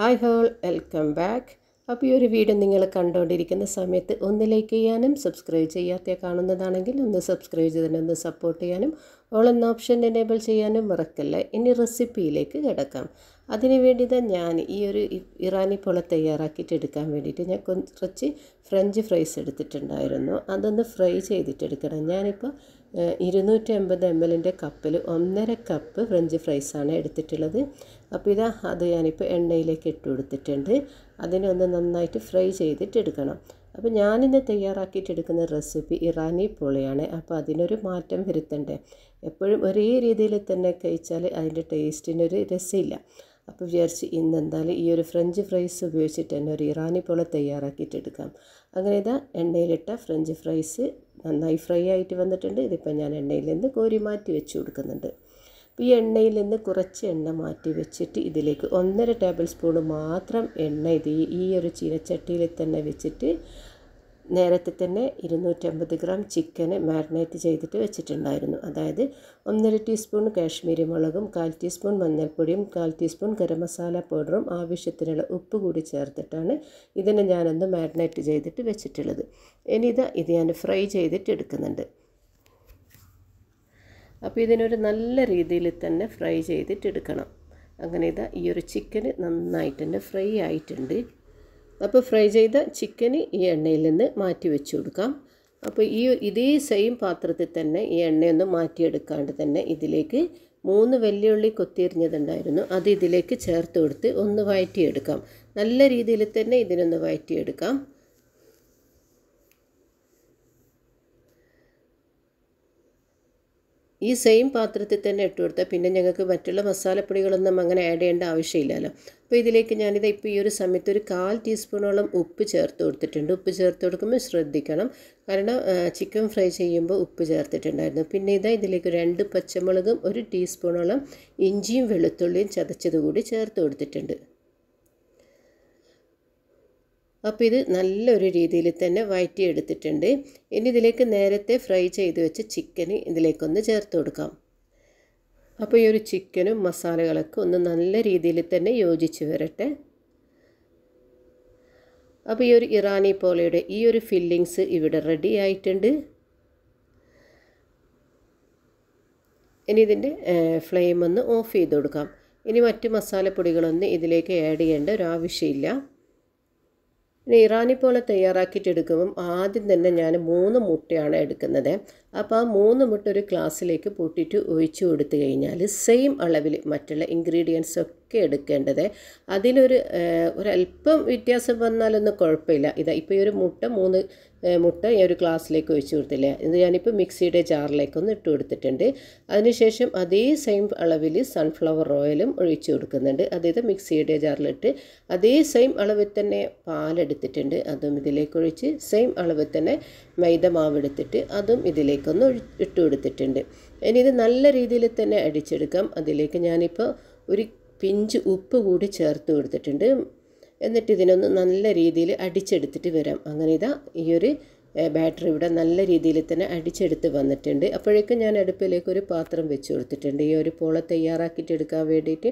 hi whole welcome back അപ്പോൾ ഈ ഒരു വീഡിയോ നിങ്ങൾ കണ്ടുകൊണ്ടിരിക്കുന്ന സമയത്ത് ഒന്ന് ലൈക്ക് ചെയ്യാനും സബ്സ്ക്രൈബ് ചെയ്യാത്ത കാണുന്നതാണെങ്കിൽ ഒന്ന് സബ്സ്ക്രൈബ് ചെയ്തിട്ട് ഒന്ന് സപ്പോർട്ട് ചെയ്യാനും ഓൾ എന്ന ഓപ്ഷൻ എനേബിൾ ചെയ്യാനും മറക്കല്ല ഇനി റെസിപ്പിയിലേക്ക് കിടക്കാം അതിനുവേണ്ടി തന്നെ ഞാൻ ഈ ഒരു ഇറാനി പൊള തയ്യാറാക്കിയിട്ട് എടുക്കാൻ വേണ്ടിയിട്ട് ഞാൻ കുറച്ച് ഫ്രഞ്ച് ഫ്രൈസ് എടുത്തിട്ടുണ്ടായിരുന്നു അതൊന്ന് ഫ്രൈ ചെയ്തിട്ടെടുക്കണം ഞാനിപ്പോൾ ഇരുന്നൂറ്റി അമ്പത് എം എല്ലിൻ്റെ കപ്പിൽ ഒന്നര കപ്പ് ഫ്രഞ്ച് ഫ്രൈസാണ് എടുത്തിട്ടുള്ളത് അപ്പോൾ ഇതാ അത് ഞാനിപ്പോൾ എണ്ണയിലേക്ക് ഇട്ട് കൊടുത്തിട്ടുണ്ട് അതിനെ ഒന്ന് നന്നായിട്ട് ഫ്രൈ ചെയ്തിട്ട് എടുക്കണം അപ്പോൾ ഞാനിന്ന് തയ്യാറാക്കിയിട്ടെടുക്കുന്ന റെസിപ്പി ഇറാനി പൊളിയാണ് അപ്പോൾ അതിനൊരു മാറ്റം വരുത്തണ്ടേ എപ്പോഴും ഒരേ രീതിയിൽ തന്നെ കഴിച്ചാൽ അതിൻ്റെ ടേസ്റ്റിനൊരു രസമില്ല അപ്പോൾ വിചാരിച്ച് ഇന്ന് എന്തായാലും ഈ ഒരു ഫ്രഞ്ച് ഫ്രൈസ് ഉപയോഗിച്ചിട്ട് തന്നെ ഒരു ഇറാനി പോലെ തയ്യാറാക്കിയിട്ടെടുക്കാം അങ്ങനെ ഇതാ എണ്ണയിലിട്ട ഫ്രഞ്ച് ഫ്രൈസ് നന്നായി ഫ്രൈ ആയിട്ട് വന്നിട്ടുണ്ട് ഇതിപ്പോൾ ഞാൻ എണ്ണയിൽ നിന്ന് കോരി മാറ്റി വെച്ച് കൊടുക്കുന്നുണ്ട് ഈ എണ്ണയിൽ നിന്ന് കുറച്ച് എണ്ണ മാറ്റി വെച്ചിട്ട് ഇതിലേക്ക് ഒന്നര ടേബിൾ സ്പൂൺ മാത്രം എണ്ണ ഇത് ഈ ഒരു ചീനച്ചട്ടിയിൽ തന്നെ വെച്ചിട്ട് നേരത്തെ തന്നെ ഇരുന്നൂറ്റമ്പത് ഗ്രാം ചിക്കന് മാരിനേറ്റ് ചെയ്തിട്ട് വെച്ചിട്ടുണ്ടായിരുന്നു അതായത് ഒന്നര ടീസ്പൂൺ കാശ്മീരി മുളകും കാൽ ടീസ്പൂൺ മഞ്ഞൾപ്പൊടിയും കാൽ ടീസ്പൂൺ ഗരം മസാല പൗഡറും ആവശ്യത്തിനുള്ള ഉപ്പ് കൂടി ചേർത്തിട്ടാണ് ഇതിനെ ഞാനൊന്ന് മാരിനേറ്റ് ചെയ്തിട്ട് വെച്ചിട്ടുള്ളത് ഇനി ഇത് ഞാൻ ഫ്രൈ ചെയ്തിട്ട് എടുക്കുന്നുണ്ട് അപ്പോൾ ഇതിനൊരു നല്ല രീതിയിൽ തന്നെ ഫ്രൈ ചെയ്തിട്ട് എടുക്കണം അങ്ങനെ ഇതാ ഈ ഒരു ചിക്കൻ നന്നായിട്ട് തന്നെ ഫ്രൈ ആയിട്ടുണ്ട് അപ്പോൾ ഫ്രൈ ചെയ്ത ചിക്കന് ഈ എണ്ണയിൽ നിന്ന് മാറ്റി വെച്ച് കൊടുക്കാം അപ്പോൾ ഈ ഇതേ സെയിം പാത്രത്തിൽ തന്നെ ഈ എണ്ണയൊന്നും മാറ്റിയെടുക്കാണ്ട് തന്നെ ഇതിലേക്ക് മൂന്ന് വെല്ലുള്ളി കൊത്തിയെറിഞ്ഞതുണ്ടായിരുന്നു അത് ഇതിലേക്ക് ചേർത്ത് കൊടുത്ത് ഒന്ന് വഴറ്റിയെടുക്കാം നല്ല രീതിയിൽ തന്നെ ഇതിനൊന്ന് വഴറ്റിയെടുക്കാം ഈ സെയിം പാത്രത്തിൽ തന്നെ ഇട്ട് കൊടുത്താൽ പിന്നെ ഞങ്ങൾക്ക് മറ്റുള്ള മസാലപ്പൊടികളൊന്നും അങ്ങനെ ആഡ് ചെയ്യേണ്ട ആവശ്യമില്ലല്ലോ അപ്പോൾ ഇതിലേക്ക് ഞാനിത് ഇപ്പോൾ ഈ ഒരു സമയത്ത് ഒരു കാൽ ടീസ്പൂണോളം ഉപ്പ് ചേർത്ത് കൊടുത്തിട്ടുണ്ട് ഉപ്പ് ചേർത്ത് കൊടുക്കുമ്പോൾ ശ്രദ്ധിക്കണം കാരണം ചിക്കൻ ഫ്രൈ ചെയ്യുമ്പോൾ ഉപ്പ് ചേർത്തിട്ടുണ്ടായിരുന്നു പിന്നെ ഇതാ ഇതിലേക്ക് രണ്ട് പച്ചമുളകും ഒരു ടീസ്പൂണോളം ഇഞ്ചിയും വെളുത്തുള്ളിയും ചതച്ചത് കൂടി ചേർത്ത് കൊടുത്തിട്ടുണ്ട് അപ്പോൾ ഇത് നല്ലൊരു രീതിയിൽ തന്നെ എടുത്തിട്ടുണ്ട് ഇനി ഇതിലേക്ക് നേരത്തെ ഫ്രൈ ചെയ്ത് വെച്ച ചിക്കന് ഇതിലേക്കൊന്ന് ചേർത്ത് കൊടുക്കാം അപ്പോൾ ഈ ഒരു ചിക്കനും മസാലകളൊക്കെ ഒന്ന് നല്ല രീതിയിൽ തന്നെ യോജിച്ച് വരട്ടെ അപ്പോൾ ഈ ഒരു ഇറാനി പോലെയുടെ ഈ ഒരു ഫില്ലിങ്സ് ഇവിടെ റെഡി ആയിട്ടുണ്ട് ഇനി ഇതിൻ്റെ ഫ്ലെയിം ഒന്ന് ഓഫ് ചെയ്ത് കൊടുക്കാം ഇനി മറ്റ് മസാലപ്പൊടികളൊന്നും ഇതിലേക്ക് ആഡ് ചെയ്യേണ്ട ഒരു ആവശ്യമില്ല പിന്നെ ഇറാനി പോലെ എടുക്കുമ്പം ആദ്യം തന്നെ ഞാൻ മൂന്ന് മുട്ടയാണ് എടുക്കുന്നത് അപ്പോൾ ആ മൂന്ന് മുട്ട ഒരു ഗ്ലാസ്സിലേക്ക് പൊട്ടിയിട്ട് ഒഴിച്ചു കൊടുത്തു കഴിഞ്ഞാൽ സെയിം അളവിൽ മറ്റുള്ള ഇൻഗ്രീഡിയൻസ് ഒക്കെ എടുക്കേണ്ടത് അതിലൊരു ഒരല്പം വ്യത്യാസം വന്നാലൊന്നും കുഴപ്പമില്ല ഇതാ ഇപ്പോൾ ഈ ഒരു മുട്ട മൂന്ന് മുട്ട ഈ ഒരു ഗ്ലാസ്സിലേക്ക് ഒഴിച്ചു കൊടുത്തില്ല ഇത് ഞാനിപ്പോൾ മിക്സിയുടെ ജാറിലേക്ക് ഒന്ന് ഇട്ട് കൊടുത്തിട്ടുണ്ട് അതിനുശേഷം അതേ സെയിം അളവിൽ സൺഫ്ലവർ ഓയിലും ഒഴിച്ചു കൊടുക്കുന്നുണ്ട് അതായത് മിക്സിയുടെ ജാറിലിട്ട് അതേ സെയിം അളവിൽ തന്നെ പാലെടുത്തിട്ടുണ്ട് അതും ഇതിലേക്ക് ഒഴിച്ച് സെയിം അളവിൽ തന്നെ മൈദ മാവ് എടുത്തിട്ട് അതും ഇതിലേക്കൊന്ന് ഇട്ട് കൊടുത്തിട്ടുണ്ട് ഇനി ഇത് നല്ല രീതിയിൽ തന്നെ അടിച്ചെടുക്കാം അതിലേക്ക് ഞാനിപ്പോൾ ഒരു പിഞ്ച് ഉപ്പ് കൂടി ചേർത്ത് കൊടുത്തിട്ടുണ്ട് എന്നിട്ട് ഇതിനൊന്ന് നല്ല രീതിയിൽ അടിച്ചെടുത്തിട്ട് വരാം അങ്ങനെ ഇതാ ഈ ഒരു ബാറ്ററി ഇവിടെ നല്ല രീതിയിൽ തന്നെ അടിച്ചെടുത്ത് വന്നിട്ടുണ്ട് അപ്പോഴേക്കും ഞാൻ അടുപ്പിലേക്ക് ഒരു പാത്രം വെച്ച് കൊടുത്തിട്ടുണ്ട് ഈ ഒരു പോള തയ്യാറാക്കിയിട്ട് എടുക്കാൻ വേണ്ടിയിട്ട്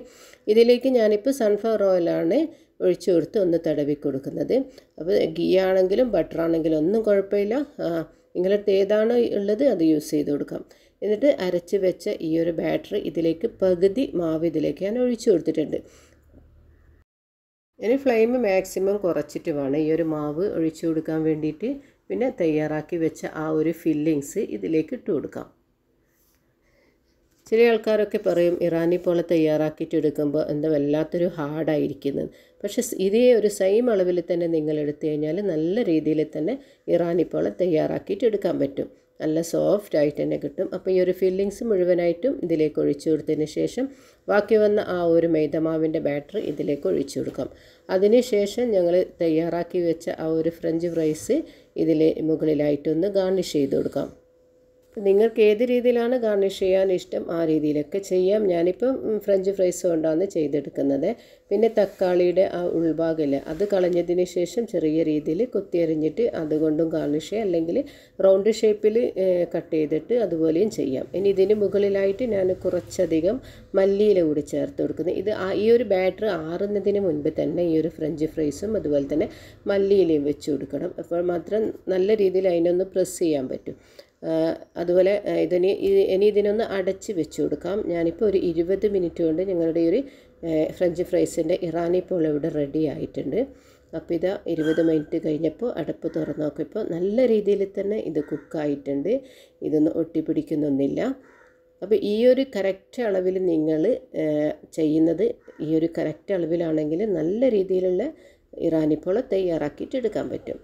ഇതിലേക്ക് ഞാനിപ്പോൾ സൺഫ്ലവർ ഓയിലാണ് ഒഴിച്ചു കൊടുത്ത് ഒന്ന് തടവി കൊടുക്കുന്നത് അപ്പോൾ ഗീ ആണെങ്കിലും ബട്ടർ ആണെങ്കിലും ഒന്നും കുഴപ്പമില്ല നിങ്ങളുടെ ഏതാണോ ഉള്ളത് അത് യൂസ് ചെയ്ത് കൊടുക്കാം എന്നിട്ട് അരച്ച് വെച്ച ഈ ഒരു ബാറ്ററി ഇതിലേക്ക് പകുതി മാവ് ഇതിലേക്ക് ഞാൻ ഒഴിച്ചു കൊടുത്തിട്ടുണ്ട് ഇനി ഫ്ലെയിം മാക്സിമം കുറച്ചിട്ട് വേണം ഈ ഒരു മാവ് ഒഴിച്ചു കൊടുക്കാൻ വേണ്ടിയിട്ട് പിന്നെ തയ്യാറാക്കി വെച്ച ആ ഒരു ഫില്ലിങ്സ് ഇതിലേക്ക് ഇട്ട് കൊടുക്കാം ചില ആൾക്കാരൊക്കെ പറയും ഇറാനി പോലെ തയ്യാറാക്കിയിട്ട് എടുക്കുമ്പോൾ എന്താ വല്ലാത്തൊരു ഹാർഡായിരിക്കുന്നത് പക്ഷേ ഇതേ ഒരു സെയിം അളവിൽ തന്നെ നിങ്ങൾ എടുത്തു കഴിഞ്ഞാൽ നല്ല രീതിയിൽ തന്നെ ഇറാനി പോലെ തയ്യാറാക്കിയിട്ട് എടുക്കാൻ പറ്റും നല്ല സോഫ്റ്റ് ആയിട്ട് തന്നെ കിട്ടും അപ്പോൾ ഈ ഒരു ഫില്ലിങ്സ് മുഴുവനായിട്ടും ഇതിലേക്ക് ഒഴിച്ചു കൊടുത്തതിന് ശേഷം ബാക്കി വന്ന ആ ഒരു മൈദമാവിൻ്റെ ബാറ്റർ ഇതിലേക്ക് ഒഴിച്ചു കൊടുക്കാം അതിനുശേഷം ഞങ്ങൾ തയ്യാറാക്കി വെച്ച ആ ഒരു ഫ്രഞ്ച് ഫ്രൈസ് ഇതിലെ മുകളിലായിട്ടൊന്ന് ഗാർണിഷ് ചെയ്ത് കൊടുക്കാം നിങ്ങൾക്ക് ഏത് രീതിയിലാണ് ഗാർണിഷ് ചെയ്യാൻ ഇഷ്ടം ആ രീതിയിലൊക്കെ ചെയ്യാം ഞാനിപ്പം ഫ്രഞ്ച് ഫ്രൈസ് കൊണ്ടാണ് ചെയ്തെടുക്കുന്നത് പിന്നെ തക്കാളിയുടെ ആ ഉൾഭാഗമില്ല അത് കളഞ്ഞതിന് ശേഷം ചെറിയ രീതിയിൽ കൊത്തിയരിഞ്ഞിട്ട് അതുകൊണ്ടും ഗാർണിഷ് ചെയ്യാം അല്ലെങ്കിൽ റൗണ്ട് ഷേപ്പിൽ കട്ട് ചെയ്തിട്ട് അതുപോലെയും ചെയ്യാം ഇനി ഇതിന് മുകളിലായിട്ട് ഞാൻ കുറച്ചധികം മല്ലിയില കൂടി ചേർത്ത് കൊടുക്കുന്നത് ഇത് ഈ ഒരു ബാറ്റർ ആറുന്നതിന് മുൻപ് തന്നെ ഈ ഒരു ഫ്രഞ്ച് ഫ്രൈസും അതുപോലെ തന്നെ മല്ലിയിലയും വെച്ച് കൊടുക്കണം അപ്പോൾ മാത്രം നല്ല രീതിയിൽ അതിനൊന്ന് പ്രസ് ചെയ്യാൻ പറ്റും അതുപോലെ ഇതിന് ഇനി ഇതിനൊന്ന് അടച്ച് വെച്ച് കൊടുക്കാം ഞാനിപ്പോൾ ഒരു ഇരുപത് മിനിറ്റ് കൊണ്ട് ഞങ്ങളുടെ ഒരു ഫ്രഞ്ച് ഫ്രൈസിൻ്റെ ഇറാനി പോൾ ഇവിടെ റെഡി ആയിട്ടുണ്ട് അപ്പോൾ ഇതാ ഇരുപത് മിനിറ്റ് കഴിഞ്ഞപ്പോൾ അടപ്പ് തുറന്ന് നോക്കിയപ്പോൾ നല്ല രീതിയിൽ തന്നെ ഇത് കുക്കായിട്ടുണ്ട് ഇതൊന്നും ഒട്ടിപ്പിടിക്കുന്നൊന്നുമില്ല അപ്പോൾ ഈ ഒരു കറക്റ്റ് അളവിൽ നിങ്ങൾ ചെയ്യുന്നത് ഈ ഒരു കറക്റ്റ് അളവിലാണെങ്കിൽ നല്ല രീതിയിലുള്ള ഇറാനിപ്പോൾ തയ്യാറാക്കിയിട്ട് എടുക്കാൻ പറ്റും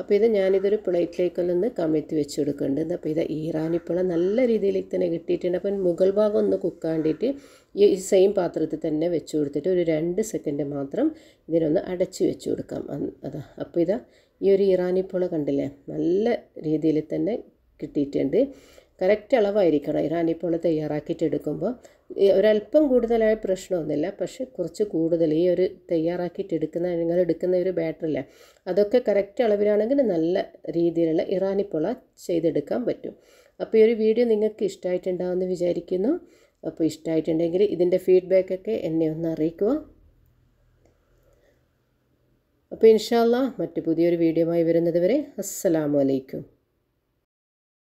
അപ്പോൾ ഇത് ഞാനിതൊരു പ്ലേറ്റിലേക്കൊന്ന് കമഴ്ത്തി വെച്ച് കൊടുക്കുന്നുണ്ട് അപ്പോൾ ഇത് ഈറാനിപ്പിളം നല്ല രീതിയിലേക്ക് തന്നെ കിട്ടിയിട്ടുണ്ട് അപ്പം മുഗൾ ഭാഗം ഒന്ന് കുക്കാണ്ടിയിട്ട് ഈ സെയിം പാത്രത്തിൽ തന്നെ വെച്ച് കൊടുത്തിട്ട് ഒരു രണ്ട് സെക്കൻഡ് മാത്രം ഇതിനൊന്ന് അടച്ച് വെച്ച് കൊടുക്കാം അതാ അപ്പോൾ ഇതാ ഈ ഒരു ഇറാനിപ്പുള കണ്ടില്ലേ നല്ല രീതിയിൽ തന്നെ കിട്ടിയിട്ടുണ്ട് കറക്റ്റ് അളവായിരിക്കണം ഇറാനിപ്പുള തയ്യാറാക്കിയിട്ട് എടുക്കുമ്പോൾ ഒരല്പം കൂടുതലായ പ്രശ്നമൊന്നുമില്ല പക്ഷേ കുറച്ച് കൂടുതൽ ഈ ഒരു തയ്യാറാക്കിയിട്ട് എടുക്കുന്ന നിങ്ങൾ എടുക്കുന്ന ഒരു ബാറ്ററിയില്ല അതൊക്കെ കറക്റ്റ് അളവിലാണെങ്കിൽ നല്ല രീതിയിലുള്ള ഇറാനി പൊള ചെയ്തെടുക്കാൻ പറ്റും അപ്പോൾ ഈ ഒരു വീഡിയോ നിങ്ങൾക്ക് ഇഷ്ടമായിട്ടുണ്ടാവുമെന്ന് വിചാരിക്കുന്നു അപ്പോൾ ഇഷ്ടമായിട്ടുണ്ടെങ്കിൽ ഇതിൻ്റെ ഫീഡ്ബാക്കൊക്കെ എന്നെ ഒന്ന് അറിയിക്കുക അപ്പോൾ ഇൻഷാല്ല മറ്റു പുതിയൊരു ആയി വരുന്നത് വരെ അസ്സലാമലൈക്കും